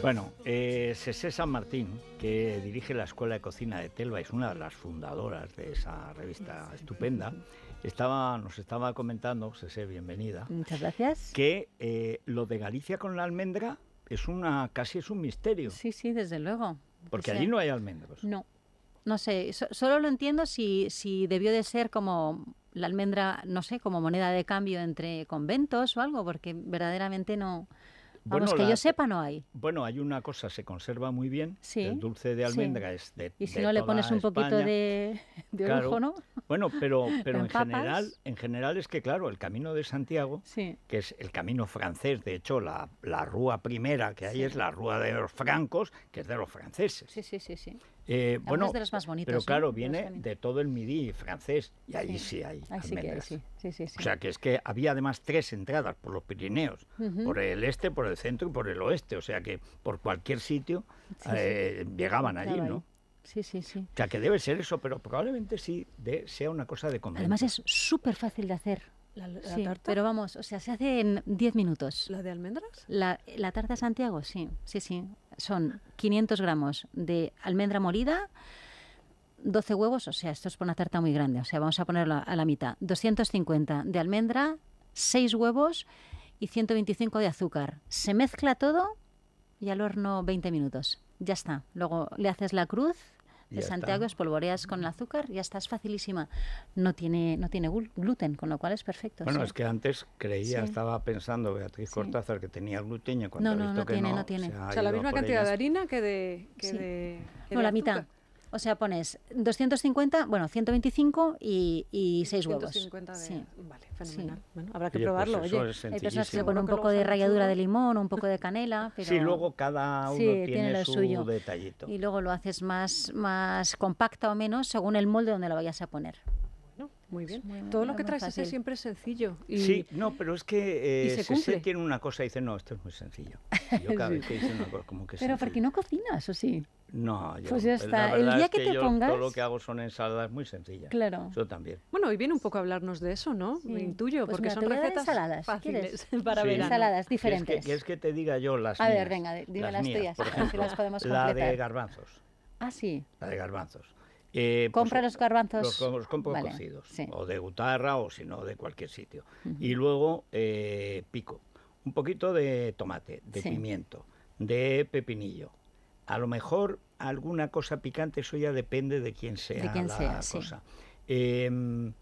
Bueno, eh, César San Martín, que dirige la Escuela de Cocina de Telva, es una de las fundadoras de esa revista estupenda, estaba, nos estaba comentando, César, bienvenida. Muchas gracias. Que eh, lo de Galicia con la almendra es una casi es un misterio. Sí, sí, desde luego. Porque allí no hay almendros. No, no sé, solo lo entiendo si, si debió de ser como la almendra, no sé, como moneda de cambio entre conventos o algo, porque verdaderamente no bueno, Vamos, que yo sepa no hay. Bueno, hay una cosa, se conserva muy bien. el dulce de almendra es de Y si no le pones un poquito de, de ¿no? Bueno, pero, pero en, general, en general es que, claro, el Camino de Santiago, que es el camino francés, de hecho, la, la rúa primera que hay es la rúa de los francos, que es de los franceses. Sí, sí, sí, sí. Eh, bueno, Pero claro, viene de, todo el midi francés y ahí sí, hay ahí sí que hay, O sea, que es que había además tres entradas por los Pirineos, por el este, por el centro y por el oeste. O sea, que por cualquier sitio eh, llegaban allí, ¿no? Sí, sí, sí. O sea, que debe ser eso, pero probablemente sí sea una cosa de control. Además es súper fácil de hacer. La, Pero vamos, o sea, se hace en 10 minutos. ¿La de almendras? La, la tarta Santiago, sí, sí, sí son 500 gramos de almendra molida, 12 huevos, o sea, esto es por una tarta muy grande, o sea, vamos a ponerla a la mitad, 250 de almendra, 6 huevos y 125 de azúcar. Se mezcla todo y al horno 20 minutos. Ya está. Luego le haces la cruz de Santiago, espolvoreas con el azúcar, ya estás facilísima. No tiene, no tiene gluten, con lo cual es perfecto. Bueno, es que antes creía, estaba pensando Beatriz Cortázar que tenía gluten cuando no, no, no tiene, no, tiene. o sea, la misma cantidad de harina que de... no, la mitad. O sea, pones 250, bueno, 125 y, y 6 huevos. 250 de... sí. Vale, fenomenal. habrá que oye, pues probarlo. Pues oye, hay personas que se ponen un poco de ralladura de limón, un poco de canela. Pero... Sí, luego cada uno tiene, su detallito. Y luego lo haces más, más compacta o menos según el molde donde lo vayas a poner. Muy bien. Todo lo que traes ese siempre es sencillo. sí, no, pero es que eh, se, cumple. tiene una cosa y dice, no, esto es muy sencillo. Yo cada vez que dice una cosa como que Pero sencillo. porque no cocinas, o sí. No, yo, pues ya está. El día que, te pongas. Todo lo que hago son ensaladas muy sencillas. Claro. Yo también. Bueno, y viene un poco a hablarnos de eso, ¿no? intuyo, pues porque son recetas fáciles para ver, Ensaladas diferentes. Es que, te diga yo las. A ver, venga, dime las, tuyas, ejemplo, La de garbanzos. Ah, sí. La de garbanzos. Eh, pues, Compra los garbanzos. Los, los compro cocidos. O de guitarra o si no, de cualquier sitio. Y luego eh, pico. Un poquito de tomate, de pimiento, de pepinillo a lo mejor alguna cosa picante, eso ya depende de quién sea la cosa. Em,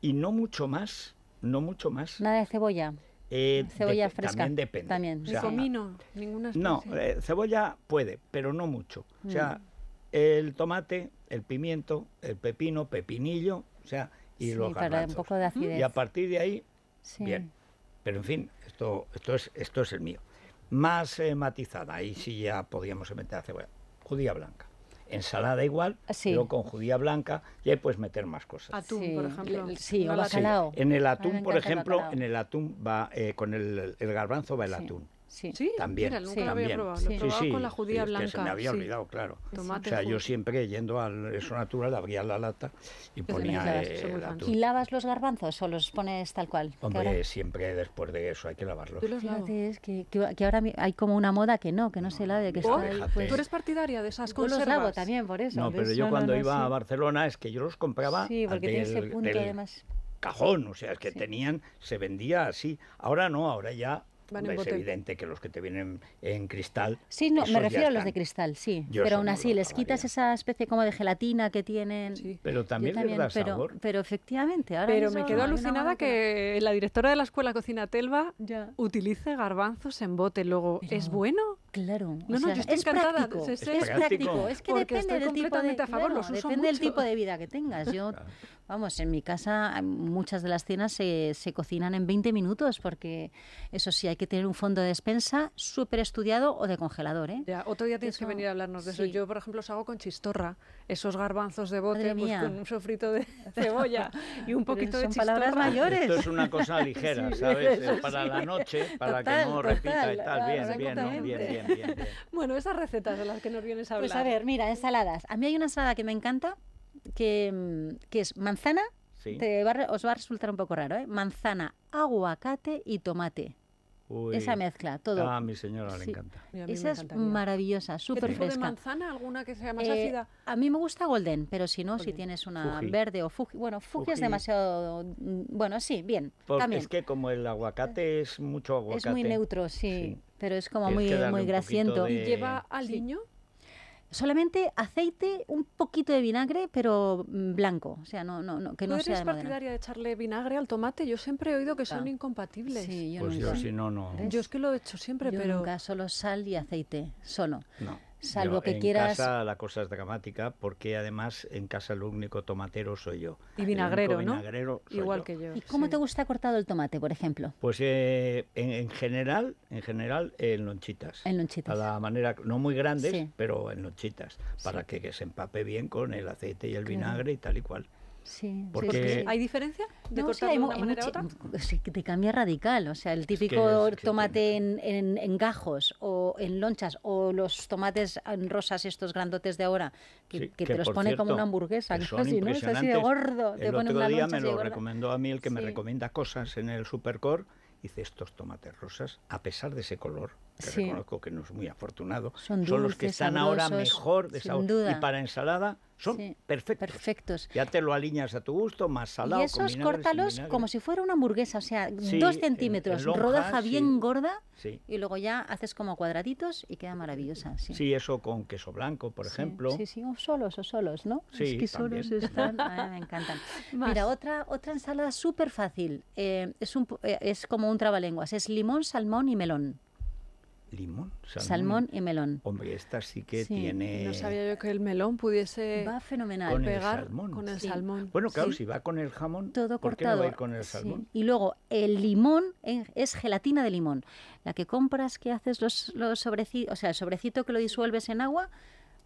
y no mucho más, no mucho más. Nada de cebolla. Eh, cebolla fresca. También depende. También. comino, ninguna No, eh, cebolla puede, pero no mucho. O sea, mm. el tomate, el pimiento, el pepino, pepinillo, o sea, y sí, Y a partir de ahí, bien. Pero en fin, esto, esto, es, esto es el mío más eh, matizada, ahí sí ya podíamos meter cebolla, judía blanca. Ensalada igual, ah, pero con judía blanca y ahí puedes meter más cosas. Atún, por ejemplo. o En el atún, por ejemplo, en el atún va, eh, con el, garbanzo va el atún. Sí. también. sí. Lo había sí. con la judía blanca. se me había olvidado, claro. o sea, yo siempre yendo al eso natural abría la lata y ponía eh, ¿Y lavas los garbanzos o los pones tal cual? Hombre, siempre después de eso hay que lavarlos. Tú los que, ahora hay como una moda que no, que no, se lave, que está pues Tú eres partidaria de esas cosas. Yo los lavo también por eso. No, pero yo cuando iba a Barcelona es que yo los compraba Sí, porque punto además cajón, o sea, es que tenían se vendía así. Ahora no, ahora ya es evidente que los que te vienen en cristal. Sí, no, me refiero a los de cristal, sí. pero aún así, les quitas esa especie como de gelatina que tienen. Sí. Pero también, pero, sabor. Pero efectivamente, ahora. Pero me quedo alucinada que la directora de la escuela Cocina Telva utilice garbanzos en bote. Luego, ¿es bueno? Claro, no, es encantada. Práctico, es, práctico, es que depende del tipo de, favor, depende del tipo de vida que tengas. Yo, vamos, en mi casa em, muchas de las cenas se, cocinan en 20 minutos porque eso sí hay que tener un fondo de despensa súper estudiado o de congelador, ¿eh? otro día tienes que venir a hablarnos de eso. Yo, por ejemplo, os hago con chistorra, esos garbanzos de bote pues, con un sofrito de cebolla y un poquito de son palabras mayores. Esto es una cosa ligera, ¿sabes? para la noche, para que no repita y tal. bien, bien, bien, bien. bueno, esas recetas de las que nos vienes a pues hablar. Pues a ver, mira, ensaladas. A mí hay una ensalada que me encanta, que, mm, es manzana, os va a resultar un poco raro, ¿eh? manzana, aguacate y tomate. Esa mezcla, todo. Ah, a mi señora le encanta. Esa es maravillosa, súper fresca. de manzana? ¿Alguna que sea más eh, ácida? A mí me gusta golden, pero si no, si tienes una verde o fuji. Bueno, fuji, es demasiado... Mm, bueno, sí, bien, Porque Es que como el aguacate es mucho aguacate. Es muy neutro, sí pero es como muy, muy grasiento. ¿Y ¿Lleva al niño? Solamente aceite, un poquito de vinagre, pero mm, blanco, o sea, no, que no, eres partidaria de echarle vinagre al tomate? Yo siempre he oído que son incompatibles. Sí, yo pues si no, no. Yo es que lo he hecho siempre, yo pero... nunca, solo sal y aceite, solo. No. Salvo que en quieras. casa la cosa es dramática porque además en casa el único tomatero soy yo. Y vinagrero, ¿no? Igual que yo. ¿Y cómo te gusta cortado el tomate, por ejemplo? Pues eh, en, general, en general en lonchitas. En lonchitas. A la manera no muy grandes, pero en lonchitas para que, se empape bien con el aceite y el vinagre y tal y cual. Sí, porque hay diferencia de de una te cambia radical, o sea, el típico tomate en, gajos o en lonchas o los tomates rosas estos grandotes de ahora que, te los pone como una hamburguesa, casi, ¿no? Es así de gordo, te me lo recomendó a mí el que me recomienda cosas en el Supercore, dice, estos tomates rosas, a pesar de ese color, que reconozco que no es muy afortunado, son, los que están ahora mejor de Y para ensalada son perfectos. Ya te lo alineas a tu gusto, más salado. Y esos córtalos como si fuera una hamburguesa, o sea, dos centímetros, rodaja bien gorda y luego ya haces como cuadraditos y queda maravillosa. Sí, eso con queso blanco, por ejemplo. Sí, sí, o solos o solos, ¿no? Sí, es que solos están. me encantan. Mira, otra, otra ensalada súper fácil. Eh, es, eh, es como un trabalenguas, es limón, salmón y melón limón, salmón, y melón. Hombre, esta sí que tiene. No sabía yo que el melón pudiese. Va fenomenal. pegar Con el salmón. Bueno, claro, si va con el jamón, todo cortado. con el Y luego el limón es gelatina de limón, la que compras, que haces los, los sobrecitos, o sea, el sobrecito que lo disuelves en agua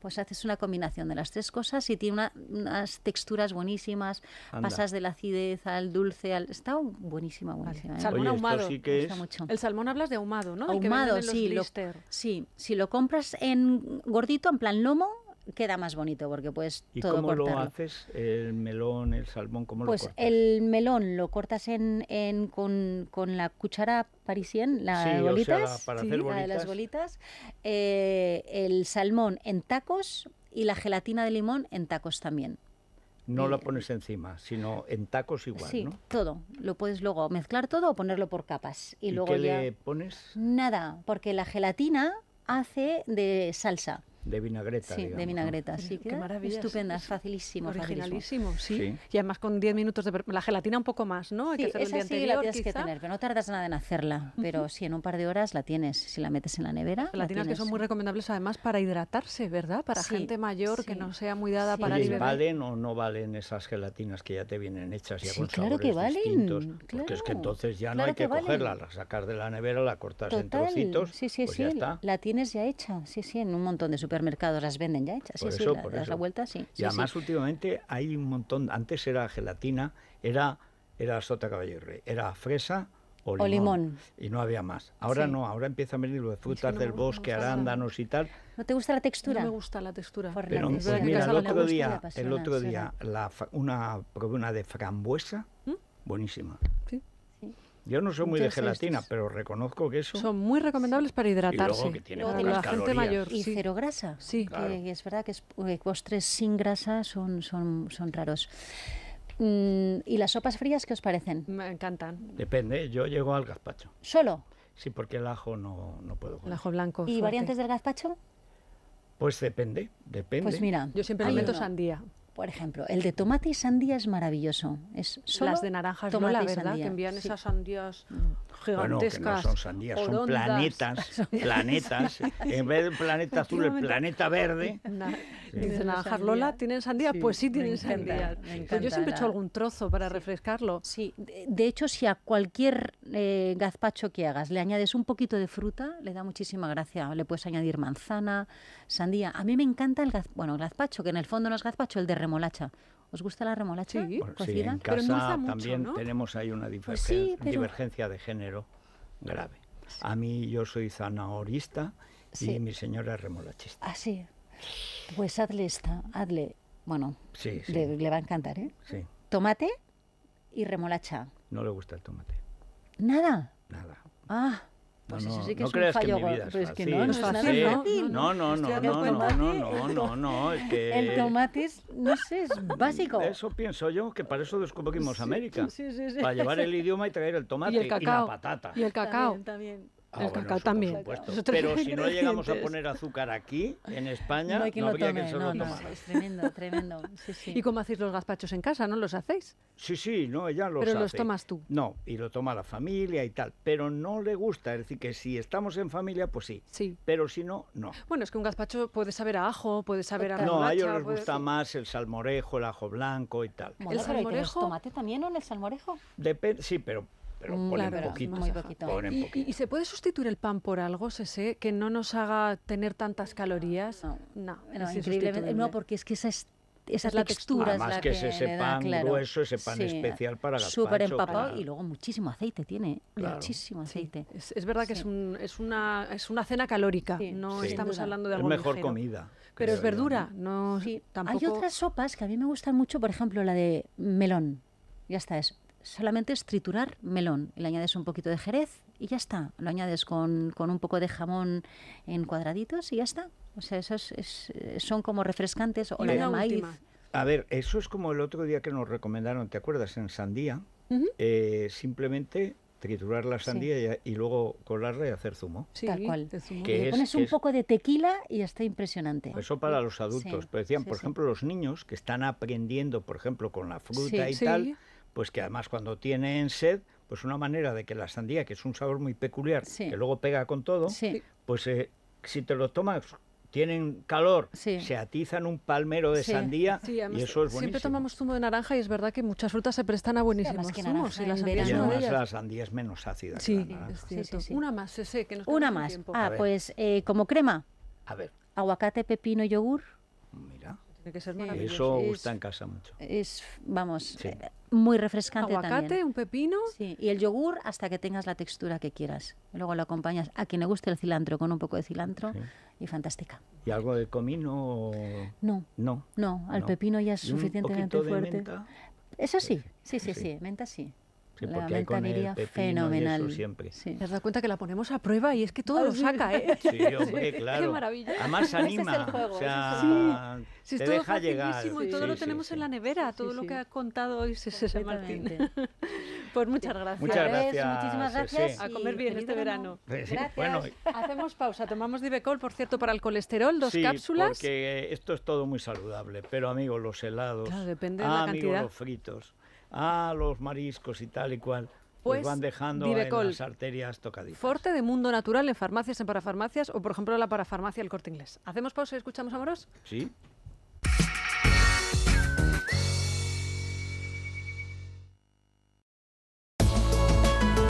pues haces una combinación de las tres cosas y tiene unas texturas buenísimas. Pasas de la acidez al dulce al. Está buenísima, buenísima. ¿eh? Salmón ahumado. El salmón hablas de ahumado, ¿no? Ahumado, sí, sí. Si lo compras en gordito, en plan lomo, queda más bonito porque puedes ¿Y todo cómo lo haces? El melón, el salmón, ¿cómo pues lo cortas? el melón lo cortas en, con, la cuchara parisien, las bolitas, para hacer bolitas. las eh, bolitas, el salmón en tacos y la gelatina de limón en tacos también. No la eh, pones encima, sino en tacos igual, sí, todo. Lo puedes luego mezclar todo o ponerlo por capas. ¿Y, luego qué le pones? Nada, porque la gelatina hace de salsa de vinagreta. Sí, de vinagreta, sí. Qué maravilla. Estupenda, facilísimo. facilísimo. Sí. sí. Y además con 10 minutos de... La gelatina un poco más, ¿no? sí, que el sí la tienes que tener, pero no tardas nada en hacerla. Pero si en un par de horas la tienes, si la metes en la nevera. gelatinas que son muy recomendables además para hidratarse, ¿verdad? Para gente mayor que no sea muy dada para... Oye, ¿Valen o no valen esas gelatinas que ya te vienen hechas y sí, claro que valen. Porque es que entonces ya no hay que, cogerla, la sacas de la nevera, la cortas en trocitos, sí, sí, pues sí, La tienes ya hecha, sí, sí, en un montón de super mercado, las venden ya hechas. la, vuelta, sí. Y además últimamente hay un montón, antes era gelatina, era, era sota caballo era fresa o limón, Y no había más. Ahora no, ahora empieza a venir los frutas del bosque, arándanos y tal. ¿No te gusta la textura? No me gusta la textura. Pues el otro día, el otro día la, una, probé una de frambuesa, ¿Mm? buenísima. Yo no soy muy de gelatina, pero reconozco que eso... Son muy recomendables para hidratarse. Y que tiene la gente mayor. Y cero grasa. Sí. Claro. es verdad que eh, postres sin grasa son, raros. Mm, ¿Y las sopas frías qué os parecen? Me encantan. Depende, yo llego al gazpacho. ¿Solo? Sí, porque el ajo no, puedo comer. El ajo blanco. ¿Y variantes del gazpacho? Pues depende, depende. Pues mira, yo siempre meto sandía. Por ejemplo, el de tomate y sandía es maravilloso. Es Las de naranjas tomate no, la verdad, que envían esas sandías gigantescas. Bueno, que no son sandías, son planetas, planetas. en vez del planeta azul, el planeta verde. Dicen ¿tienen sandía? pues sí tienen sandía. Pues yo siempre he hecho algún trozo para refrescarlo. Sí, de, hecho si a cualquier eh, gazpacho que hagas le añades un poquito de fruta, le da muchísima gracia. Le puedes añadir manzana, sandía. A mí me encanta el, bueno, gazpacho, que en el fondo no es gazpacho, el de remolacha. ¿Os gusta la remolacha sí. en casa también tenemos ahí una pues divergencia de género grave. A mí yo soy zanahorista y mi señora es remolachista. Así. Ah, pues hazle esta, hazle, bueno, sí, Le, va a encantar, ¿eh? Sí. Tomate y remolacha. No le gusta el tomate. Nada. Nada. Ah. Pues no, eso sí que es un fallo. mi vida es, es que no, no es fácil, ¿no? No, no, no, no, no, no, no, es El tomate es, no sé, es básico. Eso pienso yo, que para eso descubrimos América. Sí, sí, para llevar el idioma y traer el tomate y, la patata. Y el cacao. también. Ah, el cacao también. Pero si no llegamos a poner azúcar aquí, en España, no, habría lo es tremendo, tremendo. ¿Y cómo hacéis los gazpachos en casa? ¿No los hacéis? Sí, sí, no, ella los Pero los tomas tú. No, y lo toma la familia y tal. Pero no le gusta, es decir, que si estamos en familia, pues sí. Sí. Pero si no, no. Bueno, es que un gazpacho puede saber a ajo, puede saber a No, a ellos les gusta más el salmorejo, el ajo blanco y tal. ¿El salmorejo? tomate también o en el salmorejo? sí, pero pero mm, Muy poquito. ¿Y, se puede sustituir el pan por algo, se sé, que no nos haga tener tantas calorías? No, no, porque es que esa es la textura. Además que, es ese pan grueso, ese pan especial para la Súper y luego muchísimo aceite tiene, muchísimo aceite. Es, verdad que es, un, es, una, es una cena calórica, no estamos hablando de algo mejor comida. Pero es verdura, no tampoco... Hay otras sopas que a mí me gustan mucho, por ejemplo, la de melón. Ya está, eso solamente es triturar melón. Le añades un poquito de jerez y ya está. Lo añades con, con un poco de jamón en cuadraditos y ya está. O sea, esos son como refrescantes o la, de maíz. A ver, eso es como el otro día que nos recomendaron, ¿te acuerdas? En sandía, eh, simplemente triturar la sandía y, luego colarla y hacer zumo. Tal cual. pones un poco de tequila y está impresionante. Eso para los adultos. pero decían, por ejemplo, los niños que están aprendiendo, por ejemplo, con la fruta y tal, pues que además cuando tienen sed, pues una manera de que la sandía, que es un sabor muy peculiar, que luego pega con todo, pues eh, si te lo tomas tienen calor, se atizan un palmero de sandía y eso es buenísimo. Siempre tomamos zumo de naranja y es verdad que muchas frutas se prestan a buenísimos zumos. y las además la sandía es menos ácida. Sí, que la una más, que nos Una más. Ah, pues eh, como crema. A ver. Aguacate, pepino y yogur. Mira que eso maravilloso. Eso gusta en casa mucho. Es, vamos, eh, muy refrescante Aguacate, un pepino. y el yogur hasta que tengas la textura que quieras. Luego lo acompañas a quien le guste el cilantro con un poco de cilantro y fantástica. ¿Y algo de comino? No. No. No, al pepino ya es suficientemente fuerte. De menta? Eso sí, sí, sí, sí, menta sí la porque fenomenal. Y eso siempre. Te das cuenta que la ponemos a prueba y es que todo ah, lo saca, ¿eh? Sí, hombre, claro. Qué maravilla. Además anima. el juego, o sea, te deja llegar. Y todo lo tenemos en la nevera, todo lo que ha contado hoy se Martín. pues muchas gracias. Muchas gracias. Muchísimas gracias. A comer bien este verano. Gracias. Bueno, Hacemos pausa, tomamos Divecol, por cierto, para el colesterol, dos cápsulas. porque esto es todo muy saludable, pero amigos, los helados, claro, depende de ah, la amigos, cantidad. los fritos ah, los mariscos y tal y cual. Pues, pues van dejando en las arterias tocaditas. Forte de mundo natural en farmacias, en parafarmacias o, por ejemplo, la parafarmacia El Corte Inglés. ¿Hacemos pausa y escuchamos, Amoros? Sí.